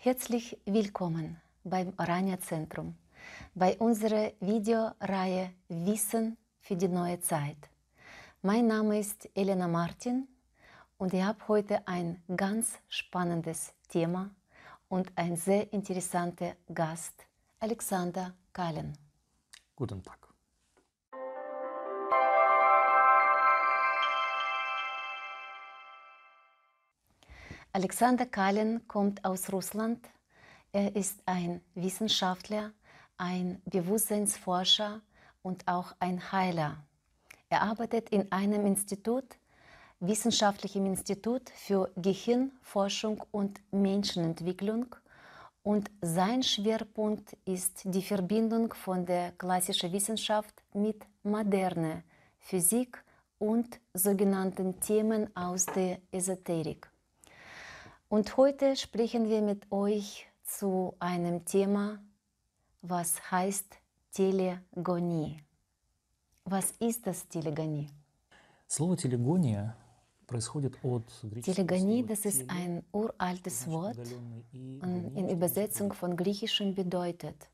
Herzlich willkommen beim Orania Zentrum, bei unserer Videoreihe Wissen für die neue Zeit. Mein Name ist Elena Martin und ich habe heute ein ganz spannendes Thema und ein sehr interessanter Gast, Alexander Kallen. Guten Tag. Alexander Kalin kommt aus Russland. Er ist ein Wissenschaftler, ein Bewusstseinsforscher und auch ein Heiler. Er arbeitet in einem Institut, Wissenschaftlichem Institut für Gehirnforschung und Menschenentwicklung und sein Schwerpunkt ist die Verbindung von der klassischen Wissenschaft mit moderne Physik und sogenannten Themen aus der Esoterik. Und heute sprechen wir mit euch zu einem Thema, was heißt Telegonie. Was ist das Telegonie? Слово «телегония» происходит от греческого das ist ein uraltes Wort und in Übersetzung von Griechischem bedeutet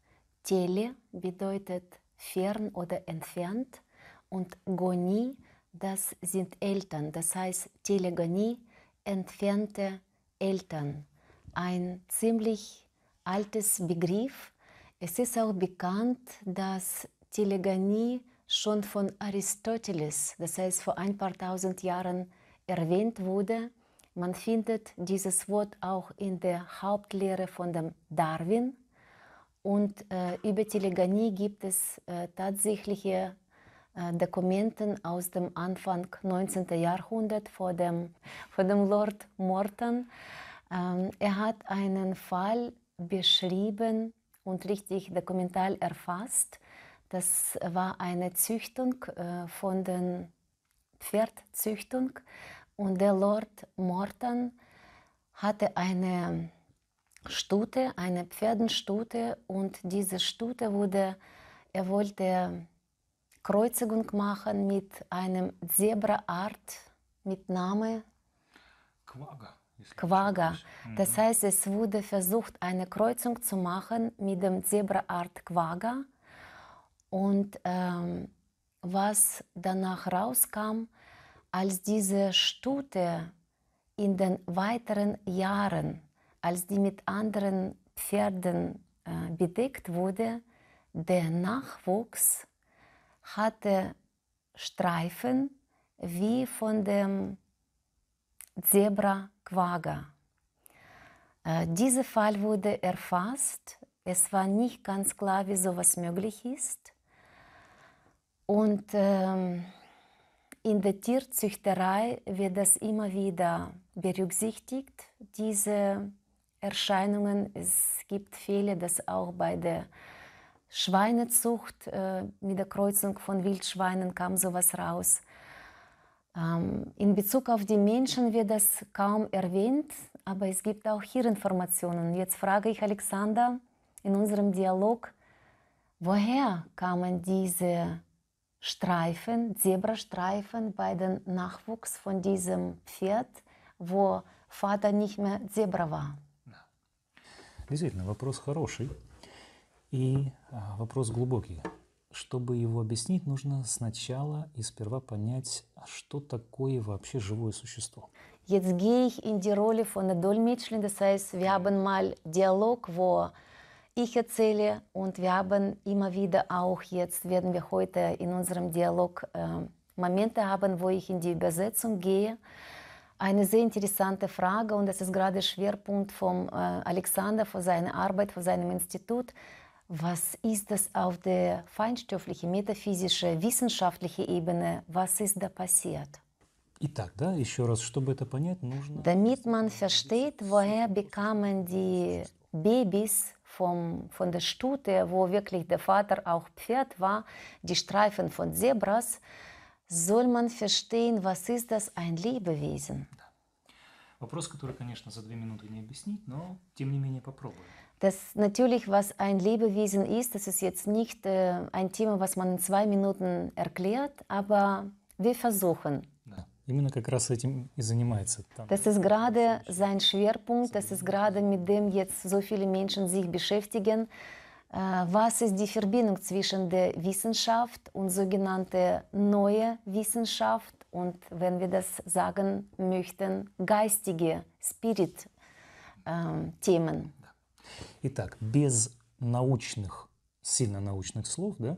«Tele» bedeutet fern oder entfernt und Gonie, das sind Eltern, das heißt Telegonie, entfernte Eltern ein ziemlich altes Begriff. Es ist auch bekannt, dass Teleganie schon von Aristoteles, das heißt vor ein paar tausend Jahren, erwähnt wurde. Man findet dieses Wort auch in der Hauptlehre von dem Darwin. Und äh, über Teleganie gibt es äh, tatsächliche äh, Dokumenten aus dem Anfang 19. Jahrhundert vor dem, von dem Lord Morton. Ähm, er hat einen Fall beschrieben und richtig dokumental erfasst. Das war eine Züchtung äh, von den Pferdzüchtung und der Lord Morton hatte eine Stute, eine Pferdenstute und diese Stute wurde, er wollte Kreuzigung machen mit einem Zebraart mit Name Quagga. Quagga. Das mhm. heißt, es wurde versucht, eine Kreuzung zu machen mit dem Zebraart Quagga. Und ähm, was danach rauskam, als diese Stute in den weiteren Jahren, als die mit anderen Pferden äh, bedeckt wurde, der Nachwuchs hatte Streifen wie von dem Zebra-Quagga. Äh, dieser Fall wurde erfasst. Es war nicht ganz klar, wie sowas möglich ist. Und ähm, in der Tierzüchterei wird das immer wieder berücksichtigt, diese Erscheinungen. Es gibt viele, das auch bei der Schweinezucht. Äh, mit der Kreuzung von Wildschweinen kam sowas raus. Ähm, in Bezug auf die Menschen wird das kaum erwähnt, aber es gibt auch hier Informationen. Jetzt frage ich Alexander in unserem Dialog, woher kamen diese Streifen, Zebrastreifen bei dem Nachwuchs von diesem Pferd, wo Vater nicht mehr Zebra war? Действительно, вопрос хороший. И вопрос глубокий. Чтобы его объяснить, нужно сначала и сперва понять, что такое вообще живое существо. Jetzt gehe in die Rolle von der Dolmetscherin, das heißt, wir haben mal Dialog, wo ich erzähle und wir haben immer wieder auch jetzt, werden wir heute in unserem Dialog äh, Моменты haben, wo ich in die Übersetzung gehe. Eine sehr interessante Frage und das ist gerade Schwerpunkt von äh, Alexander, von seiner Arbeit, von seinem Institut. Was ist das auf der feinstofflichen, метафизischen, wissenschaftlichen Ebene? Was ist da passiert? Итак, да, еще раз, чтобы это понять, нужно... Damit man versteht, woher bekamen die Babys vom, von der Stute, wo wirklich der Vater auch Pferd war, die Streifen von Zebras, soll man verstehen, was ist das ein Lebewesen? Вопрос, который, конечно, за две минуты не объяснить, но тем не менее попробуем. dass natürlich, was ein Lebewesen ist, das ist jetzt nicht äh, ein Thema, was man in zwei Minuten erklärt, aber wir versuchen. Das ist gerade sein Schwerpunkt, das ist gerade mit dem jetzt so viele Menschen sich beschäftigen. Äh, was ist die Verbindung zwischen der Wissenschaft und sogenannte neue Wissenschaft und wenn wir das sagen möchten, geistige Spirit-Themen? Ähm, äh, Итак, без научных, сильно научных слов, да,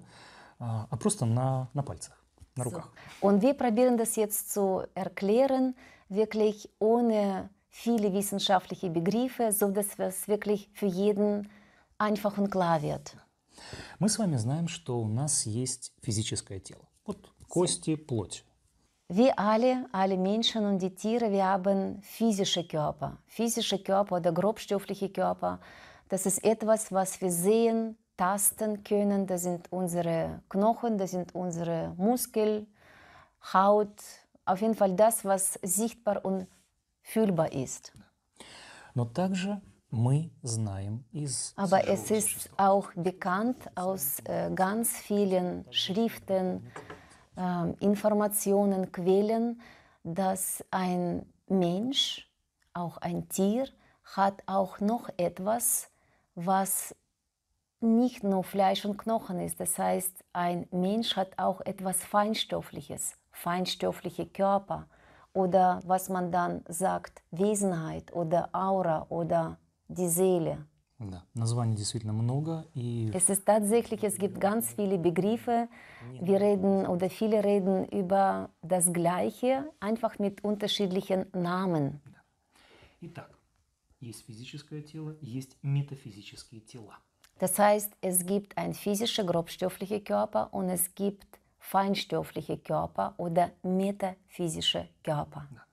а просто на, на пальцах, на руках. So. Und wir probieren das jetzt zu erklären, wirklich ohne viele wissenschaftliche Begriffe, so dass es wirklich für jeden einfach und klar wird. Мы с вами знаем, что у нас есть физическое тело. Вот кости, плоть. Wir alle, alle Menschen und die Tiere, wir haben physische Körper. Physische Körper oder grobstoffliche Körper, das ist etwas, was wir sehen, tasten können. Das sind unsere Knochen, das sind unsere Muskel, Haut. Auf jeden Fall das, was sichtbar und fühlbar ist. Aber es ist auch bekannt aus äh, ganz vielen Schriften, ähm, Informationen, Quellen, dass ein Mensch, auch ein Tier, hat auch noch etwas, was nicht nur Fleisch und Knochen ist. Das heißt, ein Mensch hat auch etwas Feinstoffliches, feinstoffliche Körper oder was man dann sagt, Wesenheit oder Aura oder die Seele. Es ist tatsächlich, es gibt ganz viele Begriffe. Wir reden oder viele reden über das Gleiche, einfach mit unterschiedlichen Namen. Das heißt, es gibt ein physische, grobstoffliche Körper und es gibt feinstoffliche Körper oder metaphysische Körper. Да.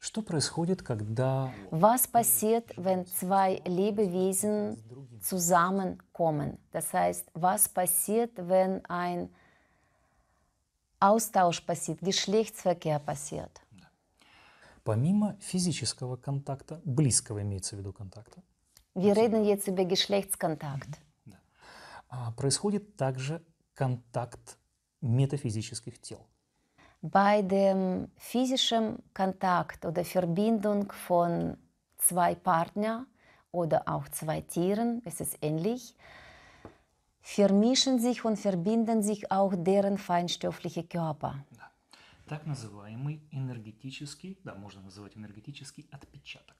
Что происходит, когда... Was passiert, wenn zwei Lebewesen zusammenkommen? Das heißt, was passiert, wenn ein Austausch passiert, Geschlechtsverkehr passiert? Помимо физического контакта, близкого имеется в виду контакта. Wir reden jetzt über Geschlechtskontakt. Происходит также контакт метафизических тел. bei dem physischen Kontakt oder Verbindung von zwei Partnern oder auch zwei Tieren, es ist ähnlich, vermischen sich und verbinden sich auch deren feinstoffliche Körper. Так называемый энергетический, да, можно называть энергетический отпечаток.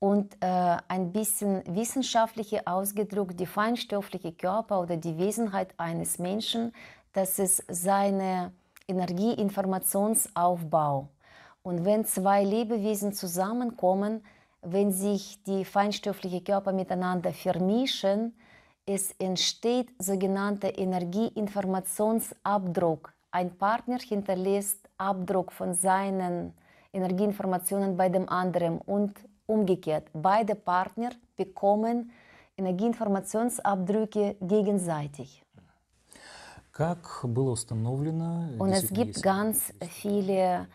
Und äh, ein bisschen wissenschaftlicher ausgedrückt, die feinstoffliche Körper oder die Wesenheit eines Menschen, das ist seine Energieinformationsaufbau. Und wenn zwei Lebewesen zusammenkommen, wenn sich die feinstofflichen Körper miteinander vermischen, es entsteht sogenannter Energieinformationsabdruck. Ein Partner hinterlässt Abdruck von seinen Energieinformationen bei dem anderen und umgekehrt. Beide Partner bekommen Energieinformationsabdrücke gegenseitig. Und es gibt ganz viele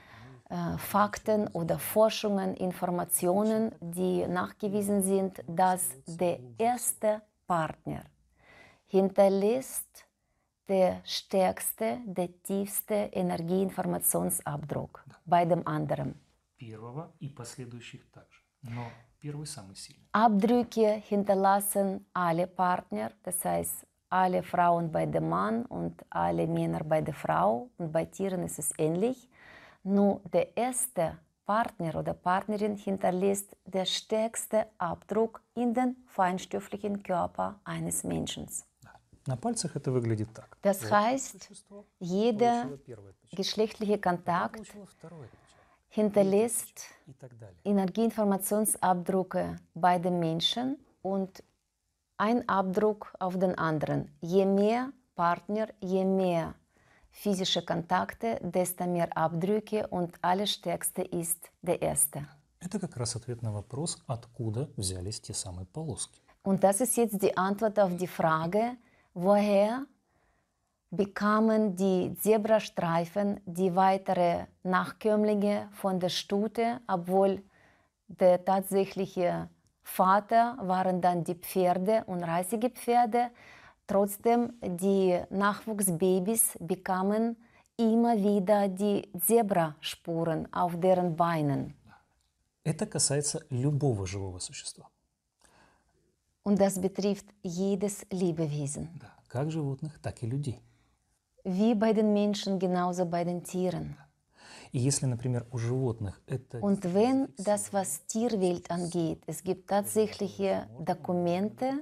äh, Fakten oder Forschungen, Informationen, die nachgewiesen sind, dass der erste Partner hinterlässt der stärkste, der tiefste Energieinformationsabdruck bei dem anderen. Abdrücke hinterlassen alle Partner, das heißt alle Frauen bei dem Mann und alle Männer bei der Frau und bei Tieren ist es ähnlich. Nur der erste Partner oder Partnerin hinterlässt den stärksten Abdruck in den feinstofflichen Körper eines Menschen. Das heißt, jeder geschlechtliche Kontakt hinterlässt Energieinformationsabdrücke bei den Menschen und ein Abdruck auf den anderen. Je mehr Partner, je mehr physische Kontakte, desto mehr Abdrücke und allerstärkste ist der erste. Und das ist jetzt die Antwort auf die Frage, woher bekamen die Zebrastreifen die weitere Nachkömmlinge von der Stute, obwohl der tatsächliche Vater waren dann die Pferde und Pferde. Trotzdem, die Nachwuchsbabys bekamen immer wieder die Zebraspuren auf deren Beinen. Und das betrifft jedes Lebewesen. Wie bei den Menschen, genauso bei den Tieren. Да. Und wenn das, was Tierwelt angeht, es gibt tatsächliche Dokumente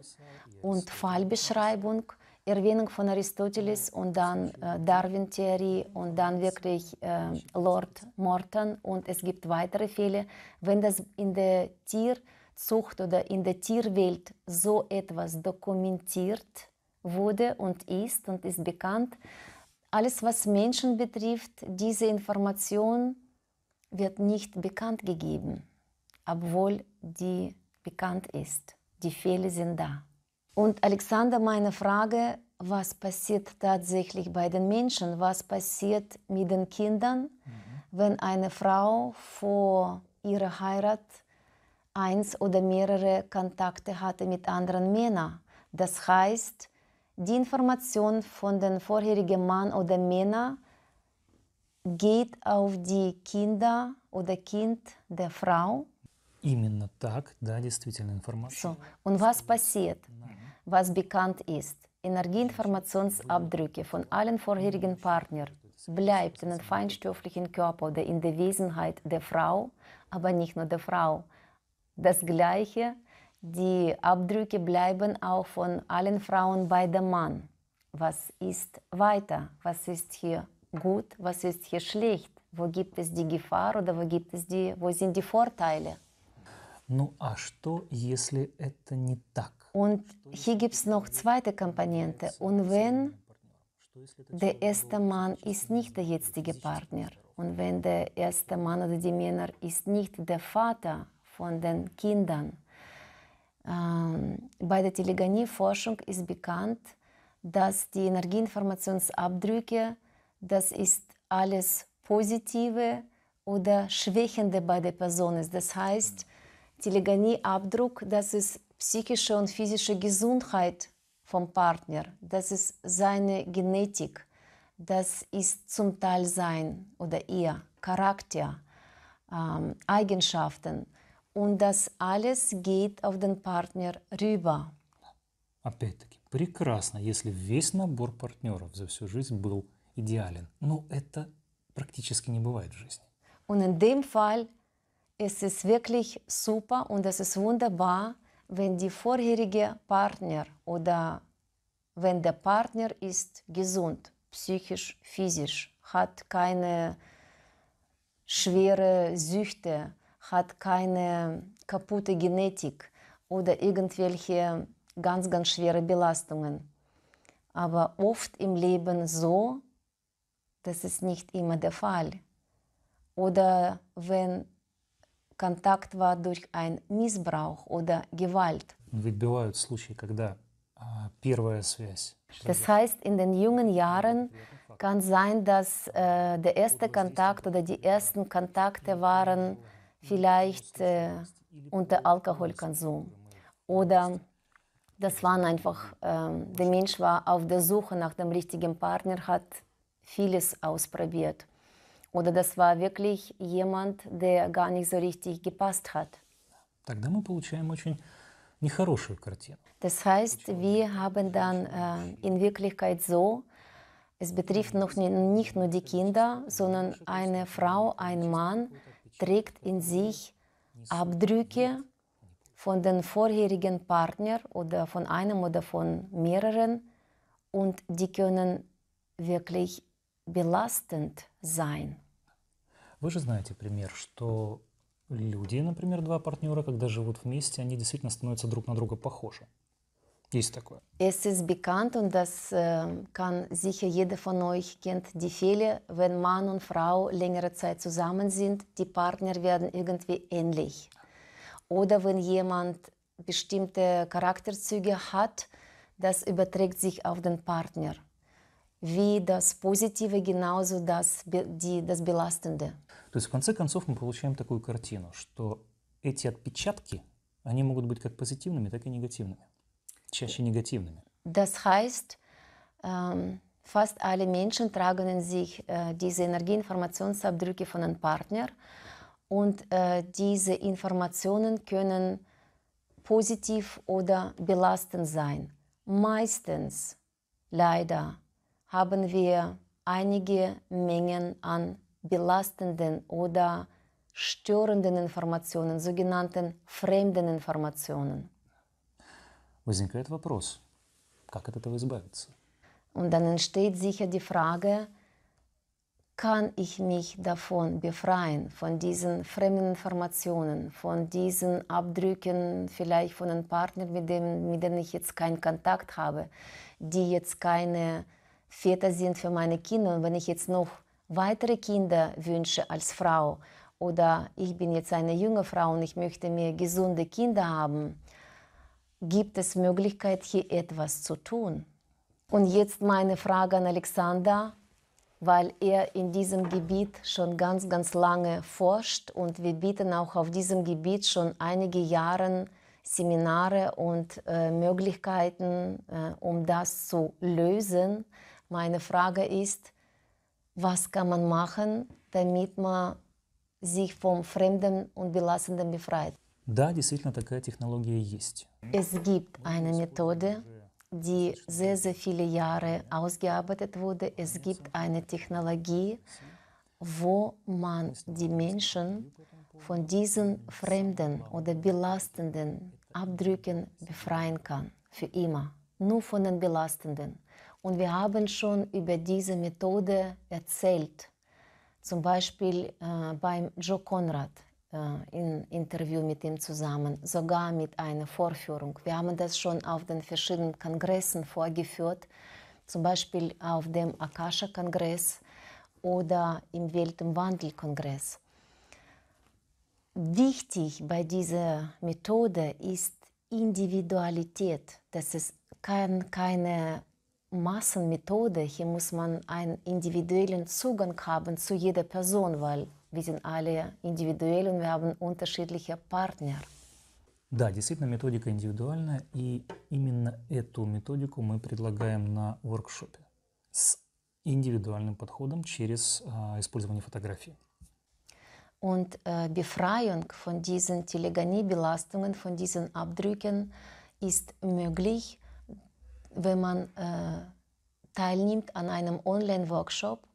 und Fallbeschreibung, Erwähnung von Aristoteles und dann äh, Darwin-Theorie und dann wirklich äh, Lord Morton und es gibt weitere Fälle. Wenn das in der Tierzucht oder in der Tierwelt so etwas dokumentiert wurde und ist und ist bekannt, alles, was Menschen betrifft, diese Information wird nicht bekannt gegeben, obwohl die bekannt ist. Die Fehler sind da. Und Alexander, meine Frage, was passiert tatsächlich bei den Menschen? Was passiert mit den Kindern, mhm. wenn eine Frau vor ihrer Heirat eins oder mehrere Kontakte hatte mit anderen Männern? Das heißt, die Information von den vorherigen Mann oder Männer geht auf die Kinder oder Kind der Frau. Именно так, да, действительно информация. So. Und was passiert, was bekannt ist? Energieinformationsabdrücke von allen vorherigen Partnern bleibt in den feinstofflichen Körper oder in der Wesenheit der Frau, aber nicht nur der Frau. Das Gleiche die Abdrücke bleiben auch von allen Frauen bei dem Mann. Was ist weiter? Was ist hier gut? Was ist hier schlecht? Wo gibt es die Gefahr oder wo gibt es die, wo sind die Vorteile? Ну а что, если это не так? Und hier gibt es noch zweite Komponente. Und wenn der erste Mann ist nicht der jetzige Partner und wenn der erste Mann oder die Männer ist nicht der Vater von den Kindern, bei der Telegonieforschung ist bekannt, dass die Energieinformationsabdrücke, das ist alles positive oder schwächende bei der Person ist. Das heißt, Telegonieabdruck, das ist psychische und physische Gesundheit vom Partner, das ist seine Genetik, das ist zum Teil sein oder ihr Charakter, ähm, Eigenschaften. und das alles geht auf den Partner rüber. Опять-таки, прекрасно, если весь набор партнеров за всю жизнь был идеален. Но это практически не бывает в жизни. Und in dem Fall ist es wirklich super und es ist wunderbar, wenn die vorherige Partner oder wenn der Partner ist gesund, psychisch, physisch, hat keine schwere Süchte, hat keine kaputte Genetik oder irgendwelche ganz, ganz schwere Belastungen. Aber oft im Leben so, das ist nicht immer der Fall. Oder wenn Kontakt war durch einen Missbrauch oder Gewalt. Das heißt, in den jungen Jahren kann sein, dass äh, der erste Kontakt oder die ersten Kontakte waren vielleicht äh, unter Alkoholkonsum. Oder das waren einfach, äh, der Mensch war auf der Suche nach dem richtigen Partner, hat vieles ausprobiert. Oder das war wirklich jemand, der gar nicht so richtig gepasst hat. Das heißt, wir haben dann äh, in Wirklichkeit so, es betrifft noch nicht, nicht nur die Kinder, sondern eine Frau, ein Mann, trägt in sich Abdrücke von den vorherigen Partner oder von einem oder von mehreren und die können wirklich belastend sein. Вы же знаете пример, что люди, например, два партнера, когда живут вместе, они действительно становятся друг на друга похожи. Есть такое. Es ist bekannt und das äh, kann sicher jeder von euch kennt die Fehler, wenn Mann und Frau längere Zeit zusammen sind, die Partner werden irgendwie ähnlich. Oder wenn jemand bestimmte Charakterzüge hat, das überträgt sich auf den Partner. Wie das Positive genauso das, die, das Belastende. То есть в конце концов мы получаем такую картину, что эти отпечатки, они могут быть как позитивными, так и негативными чаще негативными. Das heißt, ähm, fast alle Menschen tragen in sich äh, diese Energieinformationsabdrücke von einem Partner und äh, diese Informationen können positiv oder belastend sein. Meistens, leider, haben wir einige Mengen an belastenden oder störenden Informationen, sogenannten fremden Informationen. Возникает вопрос, как от этого избавиться? Und dann entsteht sicher die Frage, kann ich mich davon befreien, von diesen fremden Informationen, von diesen Abdrücken vielleicht von einem Partner, mit dem, mit dem ich jetzt keinen Kontakt habe, die jetzt keine Väter sind für meine Kinder. Und wenn ich jetzt noch weitere Kinder wünsche als Frau oder ich bin jetzt eine junge Frau und ich möchte mir gesunde Kinder haben, gibt es Möglichkeit, hier etwas zu tun. Und jetzt meine Frage an Alexander, weil er in diesem Gebiet schon ganz, ganz lange forscht und wir bieten auch auf diesem Gebiet schon einige Jahre Seminare und äh, Möglichkeiten, äh, um das zu lösen. Meine Frage ist, was kann man machen, damit man sich vom Fremden und Belastenden befreit? Es gibt eine Methode, die sehr, sehr viele Jahre ausgearbeitet wurde. Es gibt eine Technologie, wo man die Menschen von diesen fremden oder belastenden Abdrücken befreien kann, für immer, nur von den belastenden. Und wir haben schon über diese Methode erzählt, zum Beispiel äh, beim Joe Conrad. Äh, in Interview mit ihm zusammen, sogar mit einer Vorführung. Wir haben das schon auf den verschiedenen Kongressen vorgeführt, zum Beispiel auf dem Akasha-Kongress oder im Welt- und Wandel-Kongress. Wichtig bei dieser Methode ist Individualität. Das ist kein, keine Massenmethode. Hier muss man einen individuellen Zugang haben zu jeder Person, weil wir sind alle individuell und wir haben unterschiedliche Partner. Да, действительно, методика индивидуальная, и именно эту методику мы предлагаем на воркшопе с индивидуальным подходом через а, использование фотографий. Und äh, Befreiung von diesen Teleganie-Belastungen, von diesen Abdrücken ist möglich, wenn man äh, teilnimmt an einem Online-Workshop.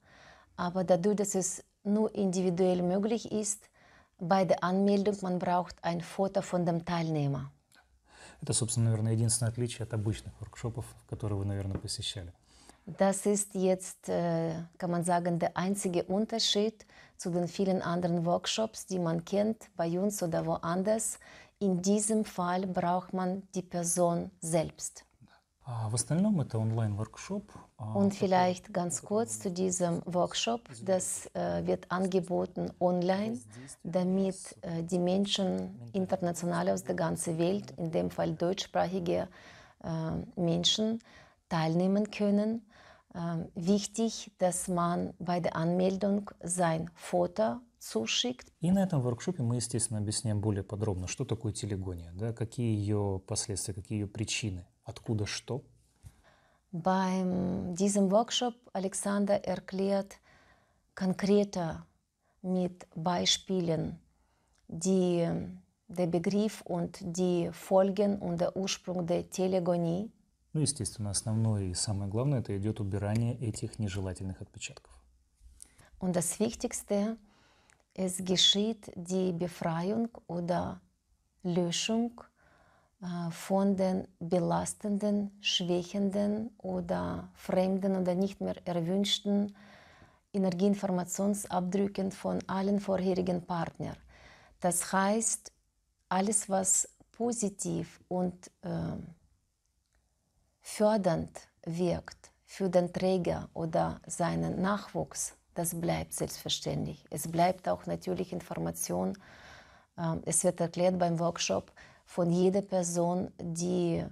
Aber dadurch, dass es nur individuell möglich ist. Bei der Anmeldung man braucht ein Foto von dem Teilnehmer. Это, собственно, наверное, единственное отличие от обычных воркшопов, которые вы, наверное, посещали. Das ist jetzt, äh, kann man sagen, der einzige Unterschied zu den vielen anderen Workshops, die man kennt, bei uns oder woanders. In diesem Fall braucht man die Person selbst. В остальном это онлайн-воркшоп. Und vielleicht ganz kurz zu diesem Workshop, das wird angeboten online, damit die Menschen international aus der ganzen Welt, in dem Fall deutschsprachige Menschen, teilnehmen können. Wichtig, dass man bei der Anmeldung sein Foto Zuschickt. И на этом воркшопе мы, естественно, объясняем более подробно, что такое телегония, да, какие ее последствия, какие ее причины. Откуда что? Beim diesem Workshop Alexander erklärt konkreter mit Beispielen die, der Begriff und die Folgen und der Ursprung der Telegonie. Ну, естественно, основное и самое главное это идет убирание этих нежелательных отпечатков. Und das Wichtigste, es geschieht die Befreiung oder Löschung von den belastenden, schwächenden oder fremden oder nicht mehr erwünschten Energieinformationsabdrücken von allen vorherigen Partnern. Das heißt, alles, was positiv und äh, fördernd wirkt für den Träger oder seinen Nachwuchs, das bleibt selbstverständlich. Es bleibt auch natürlich Information. Äh, es wird erklärt beim Workshop, von jeder Person, die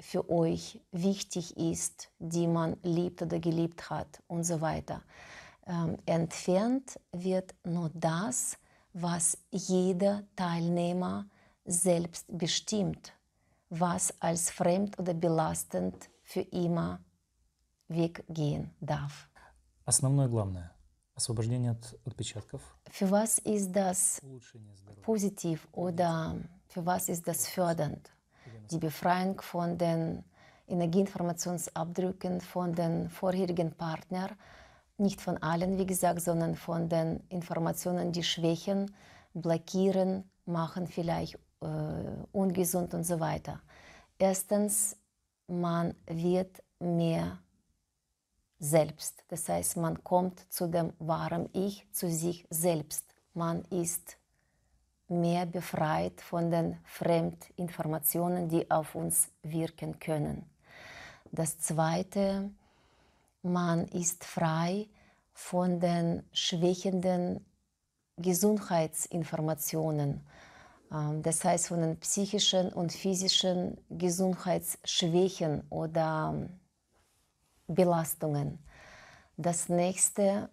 für euch wichtig ist, die man liebt oder geliebt hat und so weiter. Ähm, entfernt wird nur das, was jeder Teilnehmer selbst bestimmt, was als fremd oder belastend für immer weggehen darf. Основное главное – освобождение от отпечатков. Für was ist das positiv oder für was ist das fördernd? Die Befreiung von den Energieinformationsabdrücken von den vorherigen Partnern, nicht von allen, wie gesagt, sondern von den Informationen, die schwächen, blockieren, machen vielleicht äh, ungesund und so weiter. Erstens, man wird mehr selbst. Das heißt, man kommt zu dem wahren Ich, zu sich selbst. Man ist mehr befreit von den Fremdinformationen, die auf uns wirken können. Das Zweite, man ist frei von den schwächenden Gesundheitsinformationen, ähm, das heißt von den psychischen und physischen Gesundheitsschwächen oder ähm, Belastungen. Das nächste,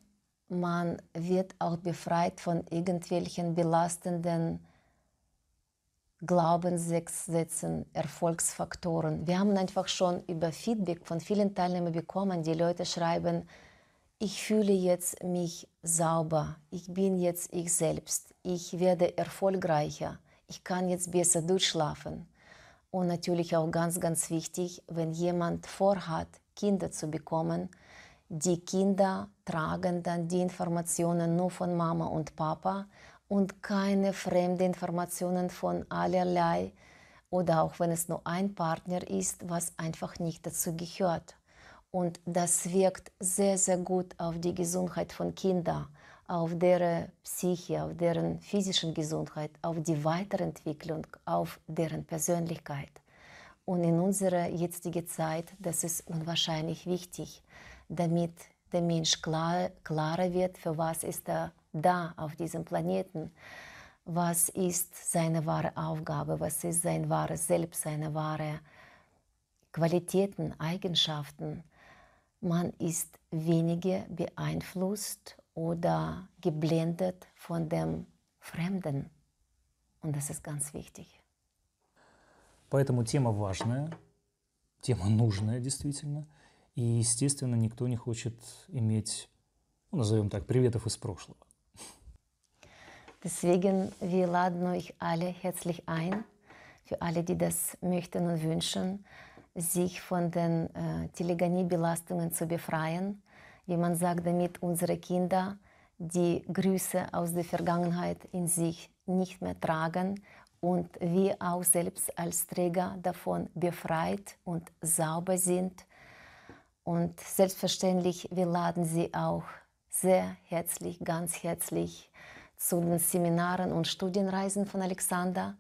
man wird auch befreit von irgendwelchen belastenden Glaubenssätzen, Erfolgsfaktoren. Wir haben einfach schon über Feedback von vielen Teilnehmern bekommen, die Leute schreiben, ich fühle jetzt mich sauber, ich bin jetzt ich selbst, ich werde erfolgreicher, ich kann jetzt besser durchschlafen. Und natürlich auch ganz, ganz wichtig, wenn jemand vorhat, Kinder zu bekommen, die Kinder tragen dann die Informationen nur von Mama und Papa und keine fremden Informationen von allerlei oder auch wenn es nur ein Partner ist, was einfach nicht dazu gehört. Und das wirkt sehr, sehr gut auf die Gesundheit von Kindern, auf deren Psyche, auf deren physischen Gesundheit, auf die Weiterentwicklung, auf deren Persönlichkeit. Und in unserer jetzigen Zeit, das ist unwahrscheinlich wichtig, damit der Mensch klar, klarer wird, für was ist er da auf diesem Planeten, was ist seine wahre Aufgabe, was ist sein wahres Selbst, seine wahre Qualitäten, Eigenschaften. Man ist weniger beeinflusst oder geblendet von dem Fremden. Und das ist ganz wichtig. Поэтому тема важная, тема нужная действительно – И, естественно, никто не хочет иметь, ну, назовем так, приветов из прошлого. Deswegen, wir laden euch alle herzlich ein, für alle, die das möchten und wünschen, sich von den äh, Teleganie-Belastungen zu befreien. Wie man sagt, damit unsere Kinder die Grüße aus der Vergangenheit in sich nicht mehr tragen und wir auch selbst als Träger davon befreit und sauber sind und selbstverständlich, wir laden Sie auch sehr herzlich, ganz herzlich zu den Seminaren und Studienreisen von Alexander.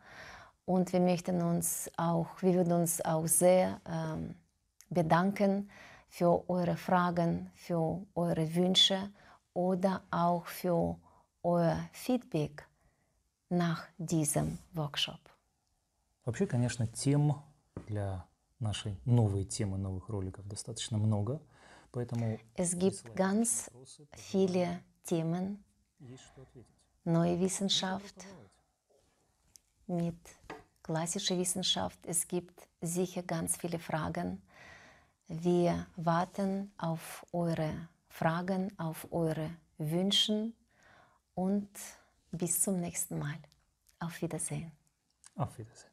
Und wir möchten uns auch, wir würden uns auch sehr ähm, bedanken für eure Fragen, für eure Wünsche oder auch für euer Feedback nach diesem Workshop. Вообще, конечно, тем для наши новые темы, новых роликов достаточно много. Поэтому es gibt ganz viele Themen, neue Wissenschaft mit klassischer Wissenschaft. Es gibt sicher ganz viele Fragen. Wir warten auf eure Fragen, auf eure Wünsche und bis zum nächsten Mal. Auf Wiedersehen. Auf Wiedersehen.